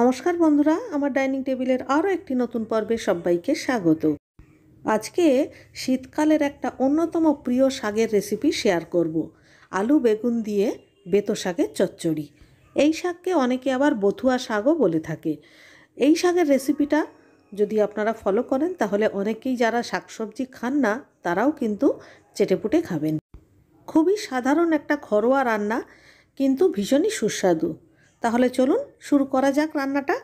নমস্কার বন্ধুরা আমার ডাইনিং টেবিলের আরও একটি নতুন পর্বে সবাইকে স্বাগত আজকে শীতকালের একটা অন্যতম প্রিয় শাকের রেসিপি শেয়ার করব আলু বেগুন দিয়ে বেতো শাকের চচ্চড়ি এই শাককে অনেকে আবার বথুয়া শাকও বলে থাকে এই শাকের রেসিপিটা যদি আপনারা ফলো করেন তাহলে অনেকেই যারা শাকসবজি খান না তারাও কিন্তু চেটেপুটে খাবেন খুবই সাধারণ একটা ঘরোয়া রান্না কিন্তু ভীষণই সুস্বাদু তাহলে চলুন শুরু করা যাক রান্নাটা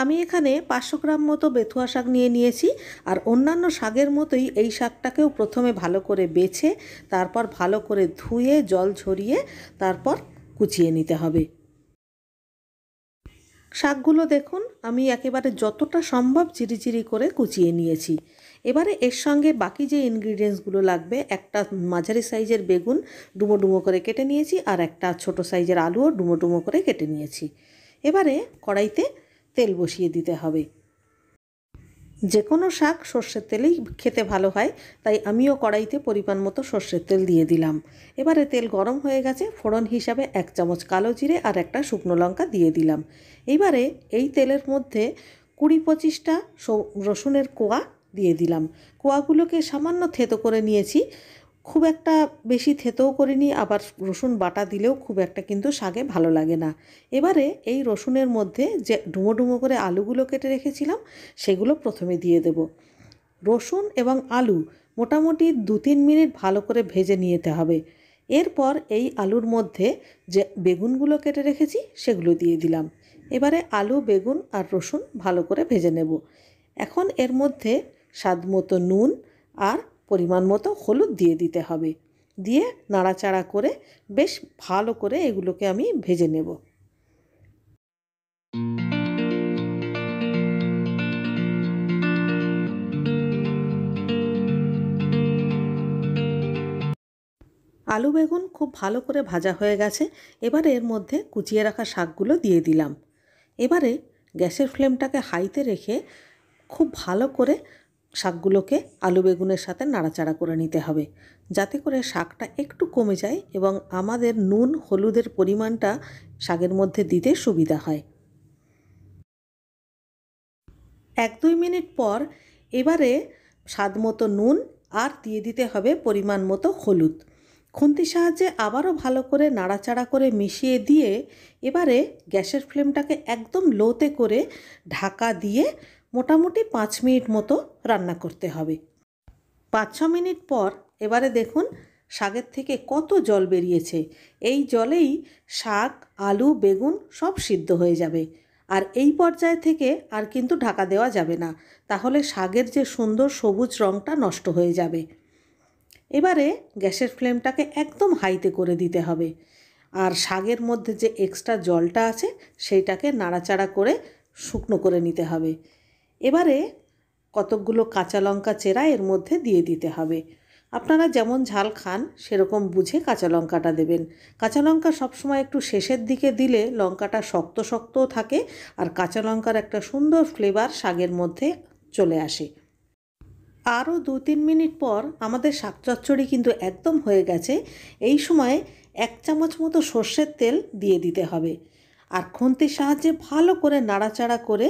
আমি এখানে পাঁচশো গ্রাম মতো বেথুয়া শাক নিয়ে নিয়েছি আর অন্যান্য শাকের মতোই এই শাকটাকেও প্রথমে ভালো করে বেছে তারপর ভালো করে ধুয়ে জল ঝরিয়ে তারপর কুচিয়ে নিতে হবে শাকগুলো দেখুন আমি একেবারে যতটা সম্ভব চিরিচিরি করে কুচিয়ে নিয়েছি এবারে এর সঙ্গে বাকি যে ইনগ্রিডিয়েন্টসগুলো লাগবে একটা মাঝারি সাইজের বেগুন ডুমো ডুমো করে কেটে নিয়েছি আর একটা ছোট সাইজের আলুও ডুমো ডুমো করে কেটে নিয়েছি এবারে কড়াইতে তেল বসিয়ে দিতে হবে যে কোনো শাক সর্ষের তেলেই খেতে ভালো হয় তাই আমিও কড়াইতে পরিমাণ মতো সর্ষের তেল দিয়ে দিলাম এবারে তেল গরম হয়ে গেছে ফোড়ন হিসাবে এক চামচ কালো জিরে আর একটা শুকনো লঙ্কা দিয়ে দিলাম এবারে এই তেলের মধ্যে কুড়ি পঁচিশটা রসুনের কোয়া দিয়ে দিলাম কোয়াগুলোকে সামান্য থেতো করে নিয়েছি খুব একটা বেশি থেতেও করিনি আবার রসুন বাটা দিলেও খুব একটা কিন্তু শাকে ভালো লাগে না এবারে এই রসুনের মধ্যে যে ডুমো ডুমো করে আলুগুলো কেটে রেখেছিলাম সেগুলো প্রথমে দিয়ে দেব রসুন এবং আলু মোটামুটি দু তিন মিনিট ভালো করে ভেজে নিয়েতে হবে এরপর এই আলুর মধ্যে যে বেগুনগুলো কেটে রেখেছি সেগুলো দিয়ে দিলাম এবারে আলু বেগুন আর রসুন ভালো করে ভেজে নেব এখন এর মধ্যে স্বাদ মতো নুন আর পরিমাণ মতো হলুদ দিয়ে দিতে হবে দিয়ে নাড়াচাড়া করে বেশ ভালো করে এগুলোকে আমি ভেজে নেব আলু বেগুন খুব ভালো করে ভাজা হয়ে গেছে এবারে এর মধ্যে কুচিয়ে রাখা শাকগুলো দিয়ে দিলাম এবারে গ্যাসের ফ্লেমটাকে হাইতে রেখে খুব ভালো করে শাকগুলোকে আলু বেগুনের সাথে নাড়াচাড়া করে নিতে হবে যাতে করে শাকটা একটু কমে যায় এবং আমাদের নুন হলুদের পরিমাণটা শাকের মধ্যে দিতে সুবিধা হয় এক দুই মিনিট পর এবারে স্বাদ মতো নুন আর দিয়ে দিতে হবে পরিমাণ মতো হলুদ খুন্তির সাহায্যে আবারও ভালো করে নাড়াচাড়া করে মিশিয়ে দিয়ে এবারে গ্যাসের ফ্লেমটাকে একদম লোতে করে ঢাকা দিয়ে মোটামুটি পাঁচ মিনিট মতো রান্না করতে হবে পাঁচ ছ মিনিট পর এবারে দেখুন শাকের থেকে কত জল বেরিয়েছে এই জলেই শাক আলু বেগুন সব সিদ্ধ হয়ে যাবে আর এই পর্যায় থেকে আর কিন্তু ঢাকা দেওয়া যাবে না তাহলে শাকের যে সুন্দর সবুজ রঙটা নষ্ট হয়ে যাবে এবারে গ্যাসের ফ্লেমটাকে একদম হাইতে করে দিতে হবে আর শাকের মধ্যে যে এক্সট্রা জলটা আছে সেইটাকে নাড়াচাড়া করে শুকনো করে নিতে হবে এবারে কতকগুলো কাঁচা লঙ্কা চেরা এর মধ্যে দিয়ে দিতে হবে আপনারা যেমন ঝাল খান সেরকম বুঝে কাঁচা লঙ্কাটা দেবেন কাঁচা লঙ্কা সবসময় একটু শেষের দিকে দিলে লঙ্কাটা শক্ত শক্তও থাকে আর কাঁচা লঙ্কার একটা সুন্দর ফ্লেভার শাগের মধ্যে চলে আসে আরও দু তিন মিনিট পর আমাদের শাক চচ্চড়ি কিন্তু একদম হয়ে গেছে এই সময় এক চামচ মতো সর্ষের তেল দিয়ে দিতে হবে আর খুন্তির সাহায্যে ভালো করে নাড়াচাড়া করে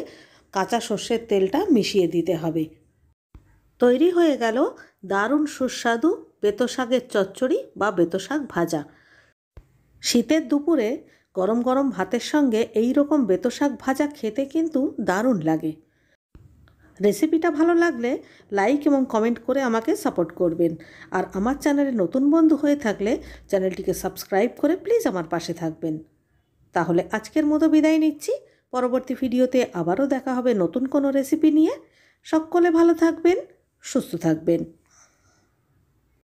কাঁচা সর্ষের তেলটা মিশিয়ে দিতে হবে তৈরি হয়ে গেল দারুণ সুস্বাদু বেতো শাকের চচ্চড়ি বা বেতো শাক ভাজা শীতের দুপুরে গরম গরম ভাতের সঙ্গে এই রকম বেতো শাক ভাজা খেতে কিন্তু দারুণ লাগে রেসিপিটা ভালো লাগলে লাইক এবং কমেন্ট করে আমাকে সাপোর্ট করবেন আর আমার চ্যানেলে নতুন বন্ধু হয়ে থাকলে চ্যানেলটিকে সাবস্ক্রাইব করে প্লিজ আমার পাশে থাকবেন তাহলে আজকের মতো বিদায় নিচ্ছি পরবর্তী ভিডিওতে আবারও দেখা হবে নতুন কোনো রেসিপি নিয়ে সকলে ভালো থাকবেন সুস্থ থাকবেন